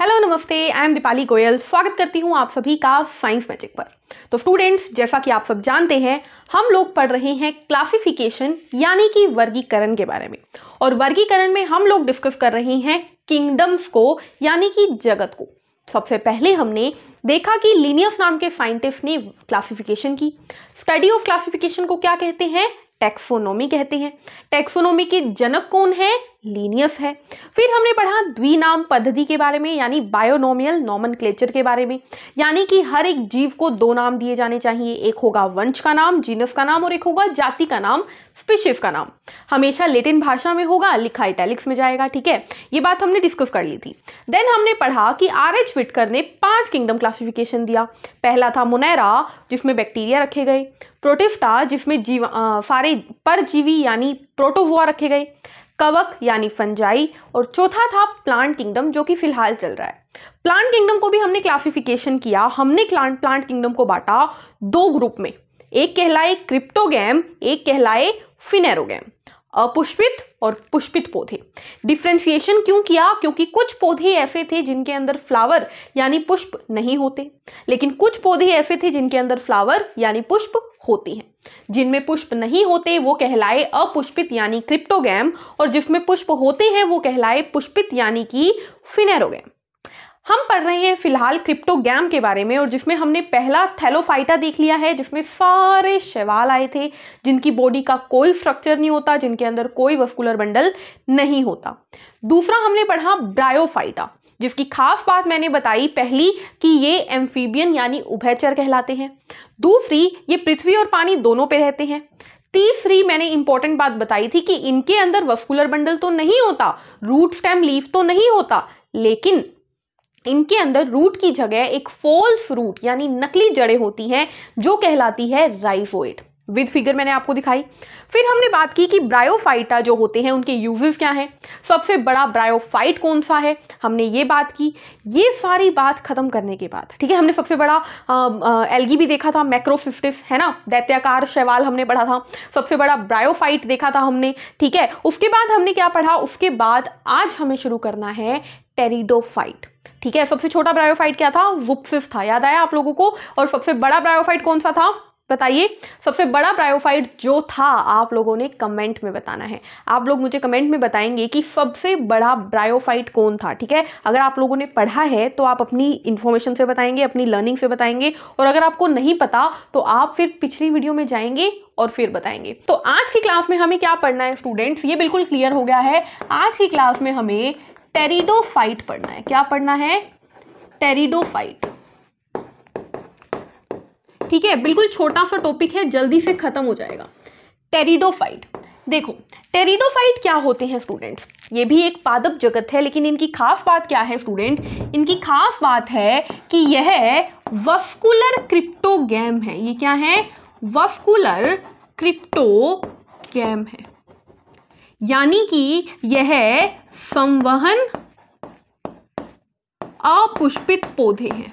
hello नमस्ते I am Deepali Goyal स्वागत करती हूँ आप सभी का साइंस मैजिक पर तो स्टूडेंट्स जैसा कि आप सब जानते हैं हम लोग पढ़ रहे हैं क्लासिफिकेशन यानी कि वर्गीकरण के बारे में और वर्गीकरण में हम लोग डिस्कस कर रहे हैं किंगडम्स को यानी कि जगत को सबसे पहले हमने देखा कि लीनियस नाम के साइंटिस्ट ने क्लासिफिकेशन की स्टडी ऑफ क्लासिफिकेशन को क्या कहते हैं टेक्सोनोमी कहते हैं टेक्सोनोमी के जनक कौन है लीनियस है फिर हमने पढ़ा द्विनाम पद्धति के बारे में यानी बायोनोमियल नॉमन के बारे में यानी कि हर एक जीव को दो नाम दिए जाने चाहिए एक होगा वंश का नाम जीनस का नाम और एक होगा जाति का नाम स्पीशीज का नाम हमेशा लेटिन भाषा में होगा लिखा इटैलिक्स में जाएगा ठीक है ये बात हमने डिस्कस कर ली थी देन हमने पढ़ा कि आर एच फिटकर ने पांच किंगडम क्लासिफिकेशन दिया पहला था मुनैरा जिसमें बैक्टीरिया रखे गए प्रोटिफ्टा जिसमें जीव सारे परजीवी यानी प्रोटोवा रखे गए कवक यानी फंजाई और चौथा था प्लांट किंगडम जो कि फिलहाल चल रहा है प्लांट किंगडम को भी हमने क्लासिफिकेशन किया हमने प्लांट प्लांट किंगडम को बांटा दो ग्रुप में एक कहलाए क्रिप्टोगैम एक कहलाए फिनेरोगैम अपुष्पित और पुष्पित पौधे डिफ्रेंशिएशन क्यों किया क्योंकि कुछ पौधे ऐसे थे जिनके अंदर फ्लावर यानी पुष्प नहीं होते लेकिन कुछ पौधे ऐसे थे जिनके अंदर फ्लावर यानी पुष्प होती हैं जिनमें पुष्प नहीं होते वो कहलाए अपुष्पित यानी क्रिप्टोगैम और जिसमें पुष्प होते हैं वो कहलाए पुष्पित यानी कि फिनेरोगैम हम पढ़ रहे हैं फिलहाल क्रिप्टोगैम के बारे में और जिसमें हमने पहला थैलोफाइटा देख लिया है जिसमें सारे शैवाल आए थे जिनकी बॉडी का कोई स्ट्रक्चर नहीं होता जिनके अंदर कोई वस्कुलर बंडल नहीं होता दूसरा हमने पढ़ा ब्रायोफाइटा जिसकी खास बात मैंने बताई पहली कि ये एम्फीबियन यानी उभयचर कहलाते हैं दूसरी ये पृथ्वी और पानी दोनों पे रहते हैं तीसरी मैंने इंपॉर्टेंट बात बताई थी कि इनके अंदर वस्कुलर बंडल तो नहीं होता रूट स्टेम लीफ तो नहीं होता लेकिन इनके अंदर रूट की जगह एक फॉल्स रूट यानी नकली जड़ें होती हैं जो कहलाती है राइफोइड विद फिगर मैंने आपको दिखाई फिर हमने बात की कि ब्रायोफाइटा जो होते हैं उनके यूजेस क्या हैं सबसे बड़ा ब्रायोफाइट कौन सा है हमने ये बात की ये सारी बात ख़त्म करने के बाद ठीक है हमने सबसे बड़ा आ, आ, एल्गी भी देखा था मैक्रोसिस्टिस है ना दैत्याकार शैवाल हमने पढ़ा था सबसे बड़ा ब्रायोफाइट देखा था हमने ठीक है उसके बाद हमने क्या पढ़ा उसके बाद आज हमें शुरू करना है टेरिडोफाइट ठीक है सबसे छोटा ब्रायोफाइट क्या था वुपसिस था याद आया आप लोगों को और सबसे बड़ा ब्रायोफाइट कौन सा था बताइए सबसे बड़ा ब्रायोफाइट जो था आप लोगों ने कमेंट में बताना है आप लोग मुझे कमेंट में बताएंगे कि सबसे बड़ा ब्रायोफाइट कौन था ठीक है अगर आप लोगों ने पढ़ा है तो आप अपनी इन्फॉर्मेशन से बताएंगे अपनी लर्निंग से बताएंगे और अगर आपको नहीं पता तो आप फिर पिछली वीडियो में जाएंगे और फिर बताएंगे तो आज की क्लास में हमें क्या पढ़ना है स्टूडेंट्स ये बिल्कुल क्लियर हो गया है आज की क्लास में हमें टेरिडोफाइट पढ़ना है क्या पढ़ना है टेरिडोफाइट ठीक है बिल्कुल छोटा सा टॉपिक है जल्दी से खत्म हो जाएगा टेरिडोफाइट देखो टेरिडोफाइट क्या होते हैं स्टूडेंट्स ये भी एक पादप जगत है लेकिन इनकी खास बात क्या है स्टूडेंट इनकी खास बात है कि यह वस्कुलर क्रिप्टोगैम है ये क्या है वस्कुलर क्रिप्टोगैम है यानी कि यह संवहन अपुष्पित पौधे हैं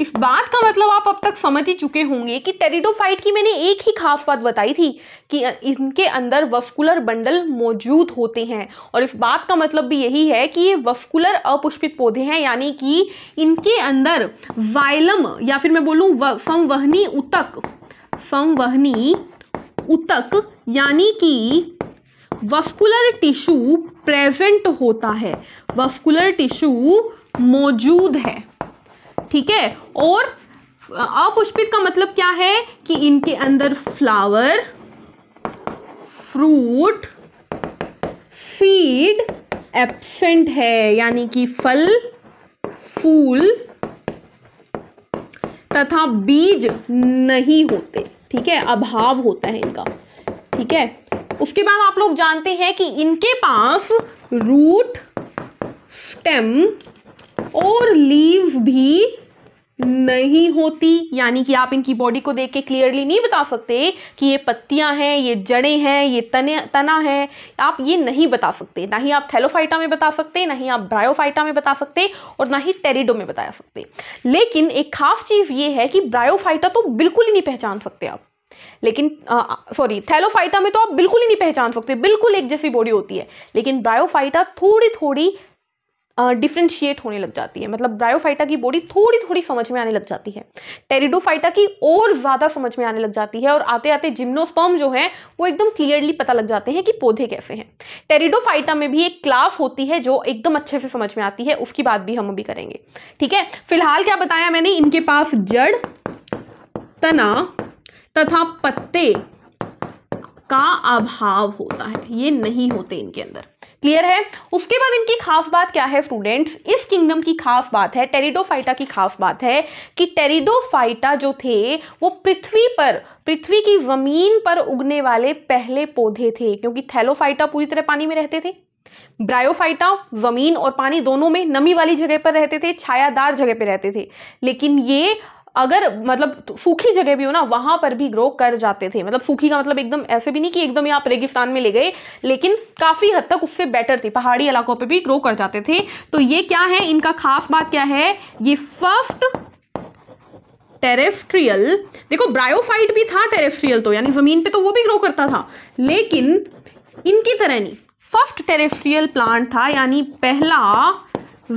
इस बात का मतलब आप अब तक समझ ही चुके होंगे कि टेरिडोफाइट की मैंने एक ही खास बात बताई थी कि इनके अंदर वस्कुलर बंडल मौजूद होते हैं और इस बात का मतलब भी यही है कि ये वस्कुलर अपुष्पित पौधे हैं यानी कि इनके अंदर वायलम या फिर मैं बोलूँ संवहनी उतक संवहनी उतक यानी कि वस्कुलर टिश्यू प्रेजेंट होता है वस्कुलर टिश्यू मौजूद है ठीक है और अपुष्पित का मतलब क्या है कि इनके अंदर फ्लावर फ्रूट सीड एब्सेंट है यानी कि फल फूल तथा बीज नहीं होते ठीक है अभाव होता है इनका ठीक है उसके बाद आप लोग जानते हैं कि इनके पास रूट स्टेम और लीव भी नहीं होती यानी कि आप इनकी बॉडी को देख के क्लियरली नहीं बता सकते कि ये पत्तियां हैं ये जड़ें हैं ये तने तना है आप ये नहीं बता सकते ना ही आप थैलोफाइटा में बता सकते ना ही आप ब्रायोफाइटा में बता सकते और ना ही टेरिडो में बता सकते लेकिन एक खास चीज़ ये है कि ब्रायोफाइटा तो बिल्कुल ही नहीं पहचान सकते आप लेकिन सॉरी थैलोफाइटा में तो आप बिल्कुल ही नहीं पहचान सकते बिल्कुल एक जैसी बॉडी होती है लेकिन ब्रायोफाइटा थोड़ी थोड़ी डिफ्रेंशिएट होने लग जाती है मतलब ब्रायोफाइटा की बॉडी थोड़ी थोड़ी समझ में आने लग जाती है टेरिडोफाइटा की और ज़्यादा समझ में आने लग जाती है और आते आते जिम्नोस्पर्म जो है वो एकदम क्लियरली पता लग जाते हैं कि पौधे कैसे हैं टेरिडोफाइटा में भी एक क्लास होती है जो एकदम अच्छे से समझ में आती है उसकी बात भी हम अभी करेंगे ठीक है फिलहाल क्या बताया मैंने इनके पास जड़ तना तथा पत्ते का अभाव होता है ये नहीं होते इनके अंदर क्लियर है उसके बाद इनकी खास बात क्या है स्टूडेंट्स इस किंगडम की खास बात है टेरिडोफाइटा की खास बात है कि टेरिडोफाइटा जो थे वो पृथ्वी पर पृथ्वी की जमीन पर उगने वाले पहले पौधे थे क्योंकि थैलोफाइटा पूरी तरह पानी में रहते थे ब्रायोफाइटा जमीन और पानी दोनों में नमी वाली जगह पर रहते थे छायादार जगह पर रहते थे लेकिन ये अगर मतलब तो सूखी जगह भी हो ना वहां पर भी ग्रो कर जाते थे मतलब सूखी का मतलब एकदम ऐसे भी नहीं कि एकदम ही आप रेगिस्तान में ले गए लेकिन काफ़ी हद तक उससे बेटर थी पहाड़ी इलाकों पर भी ग्रो कर जाते थे तो ये क्या है इनका खास बात क्या है ये फर्स्ट टेरेस्ट्रियल देखो ब्रायोफाइट भी था टेरेस्ट्रियल तो यानी ज़मीन पे तो वो भी ग्रो करता था लेकिन इनकी तरह नहीं फर्स्ट टेरेस्ट्रियल प्लांट था यानी पहला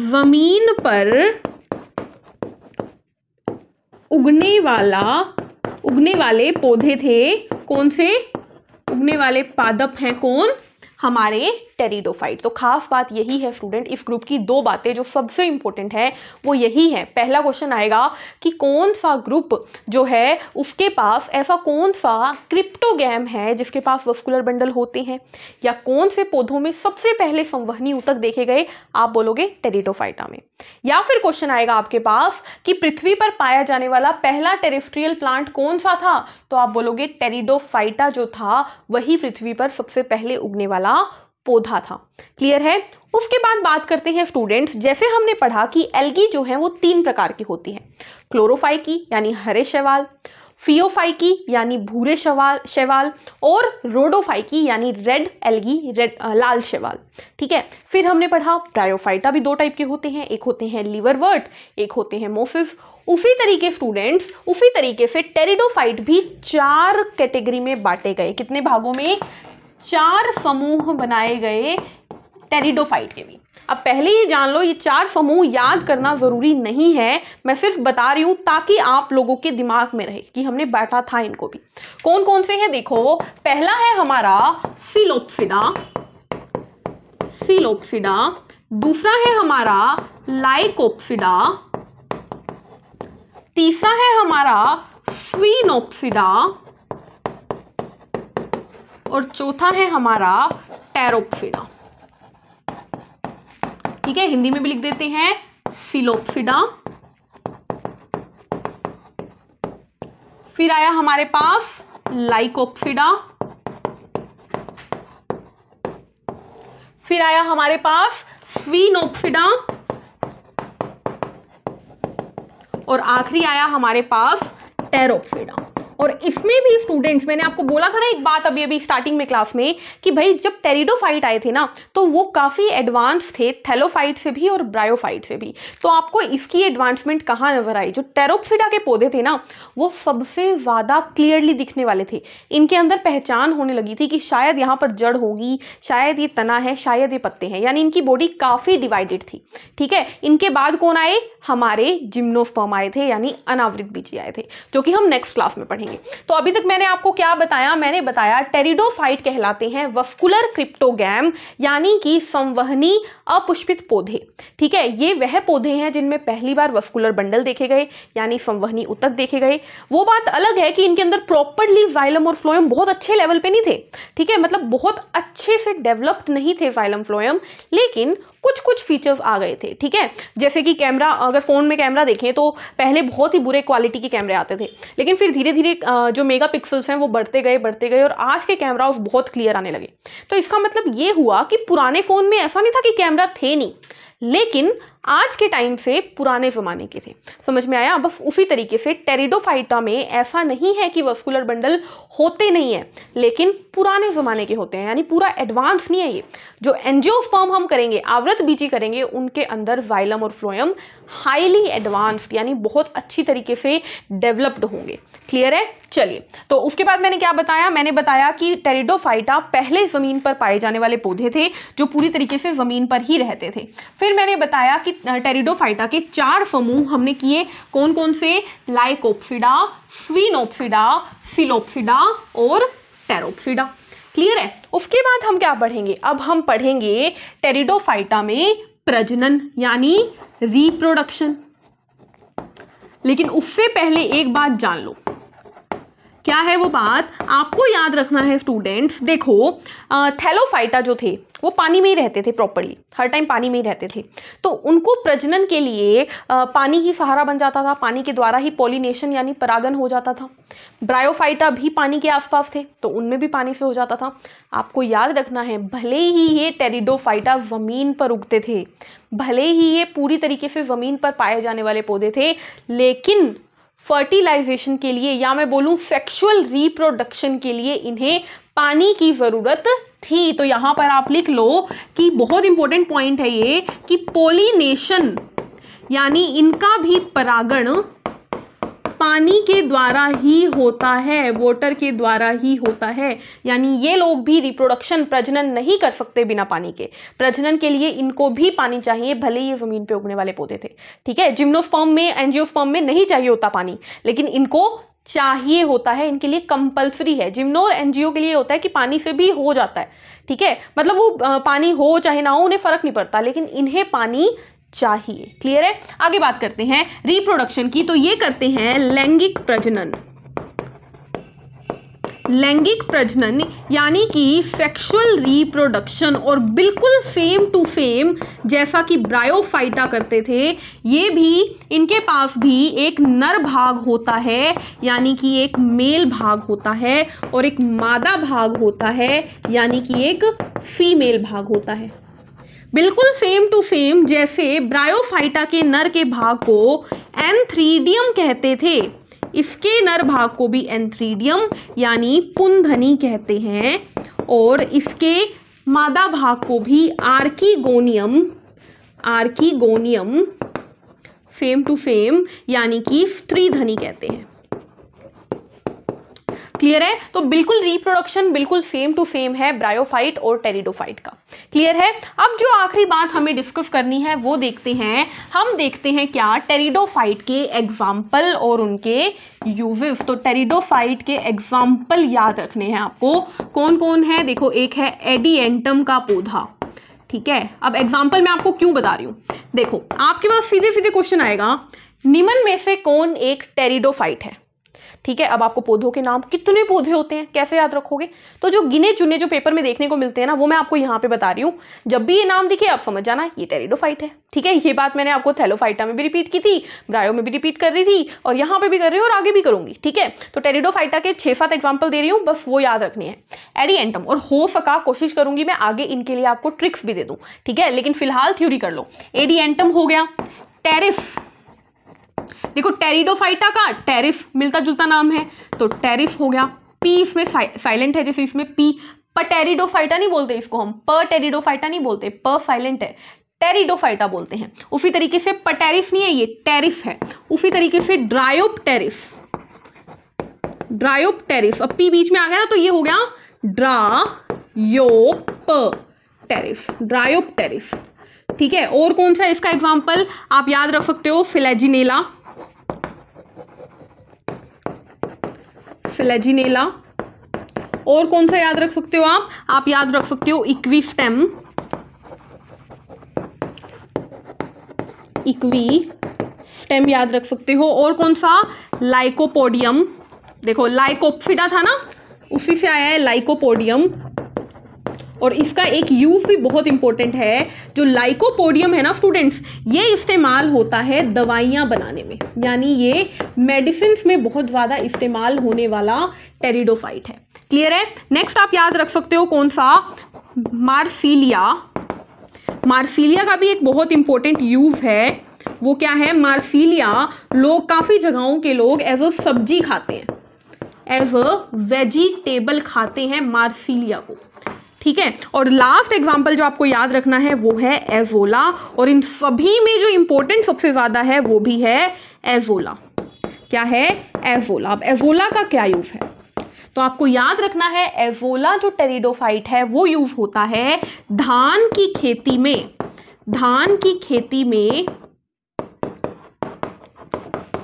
ज़मीन पर उगने वाला उगने वाले पौधे थे कौन से उगने वाले पादप हैं कौन हमारे टेरिडोफाइट तो खास बात यही है स्टूडेंट इस ग्रुप की दो बातें जो सबसे इंपॉर्टेंट हैं वो यही है पहला क्वेश्चन आएगा कि कौन सा ग्रुप जो है उसके पास ऐसा कौन सा क्रिप्टोगैम है जिसके पास वस्कुलर बंडल होते हैं या कौन से पौधों में सबसे पहले संवहनी उतक देखे गए आप बोलोगे टेरिडोफाइटा में या फिर क्वेश्चन आएगा आपके पास कि पृथ्वी पर पाया जाने वाला पहला टेरिस्ट्रियल प्लांट कौन सा था तो आप बोलोगे टेरिडोफाइटा जो था वही पृथ्वी पर सबसे पहले उगने वाला पौधा था क्लियर है उसके बाद बात करते हैं स्टूडेंट्स जैसे हमने पढ़ा कि एल्गी जो है वो तीन प्रकार की होती है क्लोरोफाई की यानी हरे शैवाल फियोफाई की यानी भूरे शवाल शैवाल और रोडोफाई की यानी रेड एल्गी रेड लाल शैवाल ठीक है फिर हमने पढ़ा ब्रायोफाइटा भी दो टाइप के होते हैं एक होते हैं लीवरवर्ट एक होते हैं मोसिस उसी तरीके स्टूडेंट्स उसी तरीके से टेरिडोफाइट भी चार कैटेगरी में बांटे गए कितने भागों में चार समूह बनाए गए टेरिडोफाइट के भी अब पहले ही जान लो ये चार समूह याद करना ज़रूरी नहीं है मैं सिर्फ बता रही हूं ताकि आप लोगों के दिमाग में रहे कि हमने बैठा था इनको भी कौन कौन से हैं देखो पहला है हमारा सिलोप्सिडा सिलोप्सिडा दूसरा है हमारा लाइकोप्सिडा तीसरा है हमारा स्वीनोप्सिडा और चौथा है हमारा टेरोपफिडा ठीक है हिंदी में भी लिख देते हैं फिलोपफिडा फिर आया हमारे पास लाइकोपफिडा फिर आया हमारे पास स्वीनोपफिडा और आखिरी आया हमारे पास टेरोपफिडा और इसमें भी स्टूडेंट्स मैंने आपको बोला था ना एक बात अभी अभी स्टार्टिंग में क्लास में कि भाई जब टेरिडोफाइट आए थे ना तो वो काफ़ी एडवांस थे थैलोफाइट से भी और ब्रायोफाइट से भी तो आपको इसकी एडवांसमेंट कहाँ नजर आई जो टेरोप्सिडा के पौधे थे ना वो सबसे ज़्यादा क्लियरली दिखने वाले थे इनके अंदर पहचान होने लगी थी कि शायद यहाँ पर जड़ होगी शायद ये तना है शायद ये पत्ते हैं यानी इनकी बॉडी काफ़ी डिवाइडेड थी ठीक है इनके बाद कौन आए हमारे जिम्नोस्पर्म आए थे यानी अनावृत बीजी आए थे जो कि हम नेक्स्ट क्लास में पढ़ेंगे जाएंगे तो अभी तक मैंने आपको क्या बताया मैंने बताया टेरिडोफाइट कहलाते हैं वस्कुलर क्रिप्टोगैम यानी कि संवहनी अपुष्पित पौधे ठीक है ये वह पौधे हैं जिनमें पहली बार वस्कुलर बंडल देखे गए यानी संवहनी उतक देखे गए वो बात अलग है कि इनके अंदर प्रॉपरली जाइलम और फ्लोयम बहुत अच्छे लेवल पे नहीं थे ठीक है मतलब बहुत अच्छे से डेवलप्ड नहीं थे जाइलम फ्लोयम लेकिन कुछ कुछ फीचर्स आ गए थे ठीक है जैसे कि कैमरा अगर फ़ोन में कैमरा देखें तो पहले बहुत ही बुरे क्वालिटी के कैमरे आते थे लेकिन फिर धीरे धीरे जो मेगा पिक्सल्स हैं वो बढ़ते गए बढ़ते गए और आज के कैमरा बहुत क्लियर आने लगे तो इसका मतलब ये हुआ कि पुराने फ़ोन में ऐसा नहीं था कि कैमरा थे नहीं लेकिन आज के टाइम से पुराने ज़माने के थे समझ में आया बस उसी तरीके से टेरिडोफाइटा में ऐसा नहीं है कि वस्कुलर बंडल होते नहीं हैं लेकिन पुराने ज़माने के होते हैं यानी पूरा एडवांस नहीं है ये जो एनजीओ फॉर्म हम करेंगे आवृत बीजी करेंगे उनके अंदर वाइलम और फ्लोयम हाईली एडवांस्ड यानी बहुत अच्छी तरीके से डेवलप्ड होंगे क्लियर है चलिए तो उसके बाद मैंने क्या बताया मैंने बताया कि टेरिडोफाइटा पहले ज़मीन पर पाए जाने वाले पौधे थे जो पूरी तरीके से ज़मीन पर ही रहते थे फिर मैंने बताया कि कि टेरिडोफाइटा के चार समूह हमने किए कौन कौन से लाइकोप्सिडा स्वीनोप्सिडा फिलोप्सिडा और टेरोप्सिडा क्लियर है उसके बाद हम क्या पढ़ेंगे अब हम पढ़ेंगे टेरिडोफाइटा में प्रजनन यानी रिप्रोडक्शन लेकिन उससे पहले एक बात जान लो क्या है वो बात आपको याद रखना है स्टूडेंट्स देखो थैलोफाइटा जो थे वो पानी में ही रहते थे प्रॉपरली हर टाइम पानी में ही रहते थे तो उनको प्रजनन के लिए पानी ही सहारा बन जाता था पानी के द्वारा ही पॉलिनेशन यानी परागन हो जाता था ब्रायोफाइटा भी पानी के आसपास थे तो उनमें भी पानी से हो जाता था आपको याद रखना है भले ही ये टेरिडोफाइटा ज़मीन पर उगते थे भले ही ये पूरी तरीके से ज़मीन पर पाए जाने वाले पौधे थे लेकिन फर्टिलाइजेशन के लिए या मैं बोलूँ सेक्सुअल रिप्रोडक्शन के लिए इन्हें पानी की ज़रूरत थी तो यहां पर आप लिख लो कि बहुत इंपॉर्टेंट पॉइंट है ये कि पोलिनेशन यानी इनका भी परागण पानी के द्वारा ही होता है वॉटर के द्वारा ही होता है यानी ये लोग भी रिप्रोडक्शन प्रजनन नहीं कर सकते बिना पानी के प्रजनन के लिए इनको भी पानी चाहिए भले ये ज़मीन पे उगने वाले पौधे थे ठीक है जिम्नोफॉर्म में एनजियोस्पॉम में नहीं चाहिए होता पानी लेकिन इनको चाहिए होता है इनके लिए कंपलसरी है जिम्नोर एनजीओ के लिए होता है कि पानी से भी हो जाता है ठीक है मतलब वो पानी हो चाहे ना हो उन्हें फ़र्क नहीं पड़ता लेकिन इन्हें पानी चाहिए क्लियर है आगे बात करते हैं रिप्रोडक्शन की तो ये करते हैं लैंगिक प्रजनन लैंगिक प्रजनन यानी कि सेक्सुअल रिप्रोडक्शन और बिल्कुल सेम टू सेम जैसा कि ब्रायोफाइटा करते थे ये भी इनके पास भी एक नर भाग होता है यानी कि एक मेल भाग होता है और एक मादा भाग होता है यानी कि एक फीमेल भाग होता है बिल्कुल सेम टू सेम जैसे ब्रायोफाइटा के नर के भाग को एंथ्रीडियम कहते थे इसके नर भाग को भी एंथ्रीडियम यानी पुंधनी कहते हैं और इसके मादा भाग को भी archegonium archegonium same to same यानी कि स्त्रीधनी कहते हैं क्लियर है तो बिल्कुल रिप्रोडक्शन बिल्कुल सेम टू सेम है ब्रायोफाइट और टेरिडोफाइट का क्लियर है अब जो आखिरी बात हमें डिस्कस करनी है वो देखते हैं हम देखते हैं क्या टेरिडोफाइट के एग्जाम्पल और उनके यूजेस तो टेरिडोफाइट के एग्जाम्पल याद रखने हैं आपको कौन कौन है देखो एक है एडिएंटम का पौधा ठीक है अब एग्जाम्पल मैं आपको क्यों बता रही हूँ देखो आपके पास सीधे सीधे क्वेश्चन आएगा निमन में से कौन एक टेरिडोफाइट है ठीक है अब आपको पौधों के नाम कितने पौधे होते हैं कैसे याद रखोगे तो जो गिने चुने जो पेपर में देखने को मिलते हैं ना वो मैं आपको यहाँ पे बता रही हूँ जब भी ये नाम दिखे आप समझ जाना ये टेरिडोफाइट है ठीक है ये बात मैंने आपको थैलोफाइटा में भी रिपीट की थी ब्रायो में भी रिपीट कर रही थी और यहाँ पर भी कर रही हूँ और आगे भी करूंगी ठीक है तो टेरिडोफाइटा के छह सात एग्जाम्पल दे रही हूँ बस वो याद रखनी है एडी और हो सका कोशिश करूंगी मैं आगे इनके लिए आपको ट्रिक्स भी दे दूँ ठीक है लेकिन फिलहाल थ्योरी कर लो एडी हो गया टेरिफ देखो टेरिडोफाइटा तो का टेरिफ मिलता जुलता नाम है तो टेरिफ हो गया पी इसमें साइलेंट है जैसे इसमें पी पर टेरिडोफाइटा नहीं बोलते इसको हम पर टेरिडोफाइटा नहीं बोलते पर साइलेंट है टेरिडोफाइटा बोलते हैं उसी तरीके से पटेरिफ नहीं है ये टेरिफ है उसी तरीके से ड्रायोप टेरिफ अब पी बीच में आ गया ना तो ये हो गया ड्रायोप टेरिफ ड्रायोपटेरिफ ठीक है और कौन सा इसका एग्जाम्पल आप याद रख सकते हो फिलेजिनेला फ्लैजिनेला और कौन सा याद रख सकते हो आप आप याद रख सकते हो स्टेम इक्वी स्टेम याद रख सकते हो और कौन सा लाइकोपोडियम देखो लाइकोपसिडा था ना उसी से आया है लाइकोपोडियम और इसका एक यूज़ भी बहुत इंपॉर्टेंट है जो लाइकोपोडियम है ना स्टूडेंट्स ये इस्तेमाल होता है दवाइयाँ बनाने में यानी ये मेडिसिन में बहुत ज़्यादा इस्तेमाल होने वाला टेरिडोफाइट है क्लियर है नेक्स्ट आप याद रख सकते हो कौन सा मार्सीलिया मार्सिलिया का भी एक बहुत इंपॉर्टेंट यूज़ है वो क्या है मार्सिलिया लोग काफ़ी जगहों के लोग एज अ सब्जी खाते हैं एज अ वेजिटेबल खाते हैं मार्सिलिया को ठीक है और लास्ट एग्जाम्पल जो आपको याद रखना है वो है एजोला और इन सभी में जो इंपॉर्टेंट सबसे ज़्यादा है वो भी है एजोला क्या है एजोला अब एजोला का क्या यूज़ है तो आपको याद रखना है एजोला जो टेरिडोफाइट है वो यूज़ होता है धान की खेती में धान की खेती में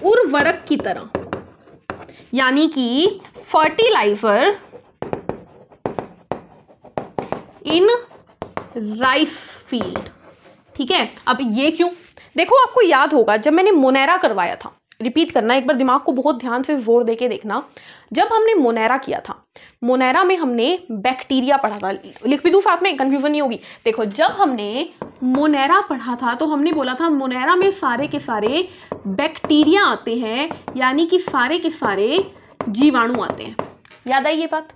उर्वरक की तरह यानी कि फर्टिलाइजर इन राइस फील्ड ठीक है अब ये क्यों देखो आपको याद होगा जब मैंने मोनेरा करवाया था रिपीट करना एक बार दिमाग को बहुत ध्यान से जोर दे के देखना जब हमने मोनेरा किया था मोनेरा में हमने बैक्टीरिया पढ़ा था लिख भी दू साथ में कंफ्यूजन नहीं होगी देखो जब हमने मोनेरा पढ़ा था तो हमने बोला था मोनेरा में सारे के सारे बैक्टीरिया आते हैं यानी कि सारे के सारे जीवाणु आते हैं याद आई ये बात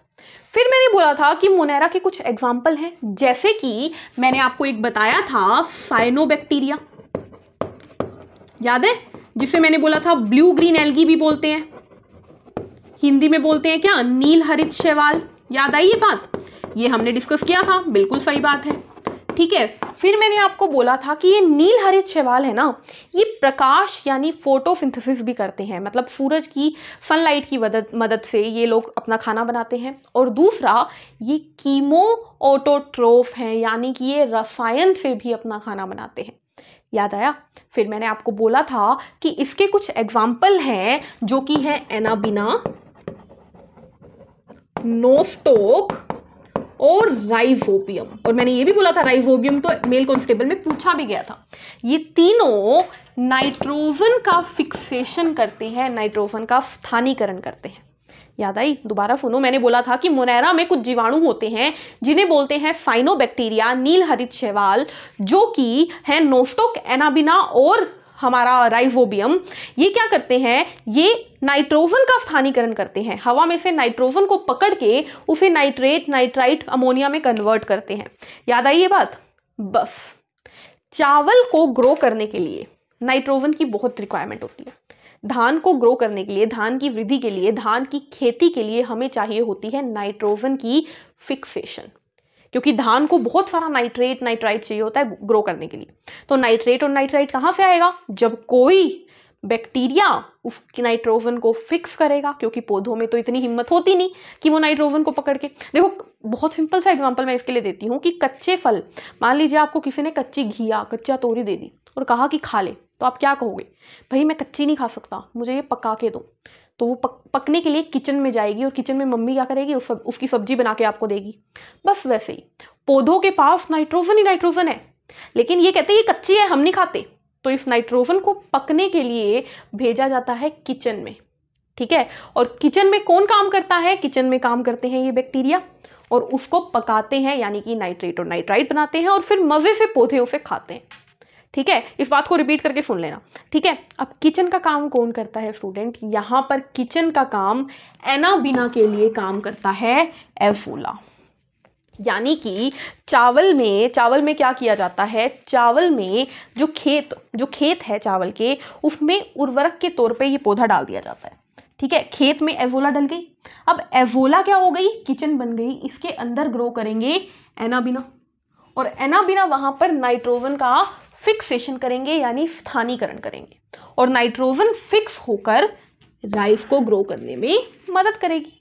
फिर मैंने बोला था कि मोनेरा के कुछ एग्जाम्पल हैं जैसे कि मैंने आपको एक बताया था साइनोबैक्टीरिया याद है जिसे मैंने बोला था ब्लू ग्रीन एल्गी भी बोलते हैं हिंदी में बोलते हैं क्या नील हरित शैवाल याद आई ये बात ये हमने डिस्कस किया था बिल्कुल सही बात है ठीक है फिर मैंने आपको बोला था कि ये नील हरित शैवाल है ना ये प्रकाश यानी फोटोसिंथेसिस भी करते हैं मतलब सूरज की सनलाइट की मदद मदद से ये लोग अपना खाना बनाते हैं और दूसरा ये कीमो ऑटोट्रोफ हैं यानी कि ये रसायन से भी अपना खाना बनाते हैं याद आया फिर मैंने आपको बोला था कि इसके कुछ एग्जाम्पल हैं जो कि है एनाबिना नोस्टोक और राइजोबियम और मैंने ये भी बोला था राइजोबियम तो मेल कॉन्स्टेबल में पूछा भी गया था ये तीनों नाइट्रोजन का फिक्सेशन करते हैं नाइट्रोजन का स्थानीकरण करते हैं याद आई दोबारा सुनो मैंने बोला था कि मोनेरा में कुछ जीवाणु होते हैं जिन्हें बोलते हैं साइनोबैक्टीरिया नील हरित शैवाल जो कि है नोस्टोक एनाबिना और हमारा राइजोबियम ये क्या करते हैं ये नाइट्रोजन का स्थानीकरण करते हैं हवा में से नाइट्रोजन को पकड़ के उसे नाइट्रेट नाइट्राइट अमोनिया में कन्वर्ट करते हैं याद आई ये बात बस चावल को ग्रो करने के लिए नाइट्रोजन की बहुत रिक्वायरमेंट होती है धान को ग्रो करने के लिए धान की वृद्धि के लिए धान की खेती के लिए हमें चाहिए होती है नाइट्रोजन की फिक्सेशन क्योंकि धान को बहुत सारा नाइट्रेट नाइट्राइट चाहिए होता है ग्रो करने के लिए तो नाइट्रेट और नाइट्राइट कहाँ से आएगा जब कोई बैक्टीरिया उस नाइट्रोजन को फिक्स करेगा क्योंकि पौधों में तो इतनी हिम्मत होती नहीं कि वो नाइट्रोजन को पकड़ के देखो बहुत सिंपल सा एग्जांपल मैं इसके लिए देती हूँ कि कच्चे फल मान लीजिए आपको किसी ने कच्ची घिया कच्चा तोरी दे दी और कहा कि खा ले तो आप क्या कहोगे भाई मैं कच्ची नहीं खा सकता मुझे ये पका के दो तो वो पक, पकने के लिए किचन में जाएगी और किचन में मम्मी क्या करेगी उस, उसकी सब्जी बना के आपको देगी बस वैसे ही पौधों के पास नाइट्रोजन ही नाइट्रोजन है लेकिन ये कहते हैं ये कच्ची है हम नहीं खाते तो इस नाइट्रोजन को पकने के लिए भेजा जाता है किचन में ठीक है और किचन में कौन काम करता है किचन में काम करते हैं ये बैक्टीरिया और उसको पकाते हैं यानी कि नाइट्रेट और नाइट्राइट बनाते हैं और फिर मज़े से पौधे उसे खाते हैं ठीक है इस बात को रिपीट करके सुन लेना ठीक है अब किचन का काम कौन करता है स्टूडेंट यहाँ पर किचन का काम एना बिना के लिए काम करता है एफूला यानी कि चावल में चावल में क्या किया जाता है चावल में जो खेत जो खेत है चावल के उसमें उर्वरक के तौर पे ये पौधा डाल दिया जाता है ठीक है खेत में एवोला डल गई अब एवोला क्या हो गई किचन बन गई इसके अंदर ग्रो करेंगे एनाबिना और एनाबिना वहाँ पर नाइट्रोजन का फिक्सेशन करेंगे यानी स्थानीकरण करेंगे और नाइट्रोजन फिक्स होकर राइस को ग्रो करने में मदद करेगी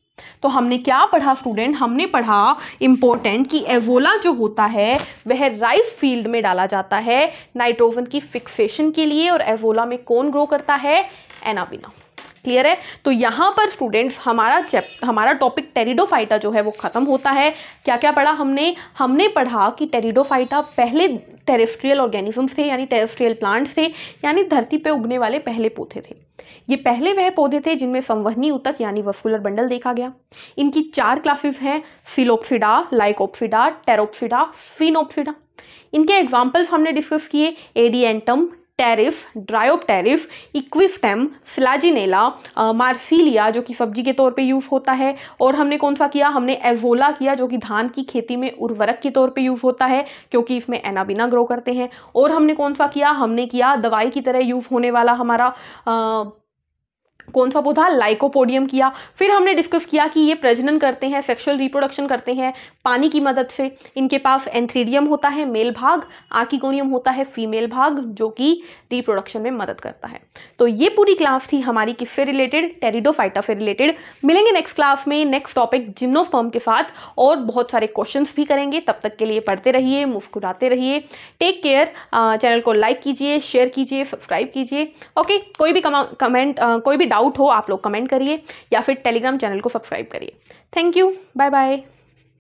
तो हमने क्या पढ़ा स्टूडेंट हमने पढ़ा इंपॉर्टेंट कि एवोला जो होता है वह राइस फील्ड में डाला जाता है नाइट्रोजन की फिक्सेशन के लिए और एवोला में कौन ग्रो करता है एनाबिना क्लियर है तो यहाँ पर स्टूडेंट्स हमारा चैप हमारा टॉपिक टेरिडोफाइटा जो है वो ख़त्म होता है क्या क्या पढ़ा हमने हमने पढ़ा कि टेरिडोफाइटा पहले टेरेस्ट्रियल ऑर्गेनिजम्स थे यानी टेरेस्ट्रियल प्लांट्स थे यानी धरती पे उगने वाले पहले पौधे थे ये पहले वह पौधे थे जिनमें संवहनी उतक यानी वस्कुलर बंडल देखा गया इनकी चार क्लासेस हैं सिलोप्सिडा लाइकोप्सिडा टेरोप्सिडा स्फिनोप्सिडा इनके एग्जाम्पल्स हमने डिस्कस किए adiantum pteris dryopteris equisetum selaginella marsilea जो कि सब्जी के तौर पे यूज़ होता है और हमने कौन सा किया हमने एजोला किया जो कि धान की खेती में उर्वरक के तौर पे यूज़ होता है क्योंकि इसमें एनाबिना ग्रो करते हैं और हमने कौन सा किया हमने किया दवाई की तरह यूज़ होने वाला हमारा आ, कौन सा पौधा लाइकोपोडियम किया फिर हमने डिस्कस किया कि ये प्रजनन करते हैं सेक्सुअल रिप्रोडक्शन करते हैं पानी की मदद से इनके पास एंथ्रीडियम होता है मेल भाग आर्किकोनियम होता है फीमेल भाग जो कि रिप्रोडक्शन में मदद करता है तो ये पूरी क्लास थी हमारी किससे रिलेटेड टेरिडोफाइटा से रिलेटेड मिलेंगे नेक्स्ट क्लास में नेक्स्ट टॉपिक जिम्नोस्पर्म के साथ और बहुत सारे क्वेश्चन भी करेंगे तब तक के लिए पढ़ते रहिए मुस्कुराते रहिए टेक केयर चैनल को लाइक कीजिए शेयर कीजिए सब्सक्राइब कीजिए ओके कोई भी कमेंट कोई भी डाउट डाउट हो आप लोग कमेंट करिए या फिर टेलीग्राम चैनल को सब्सक्राइब करिए थैंक यू बाय बाय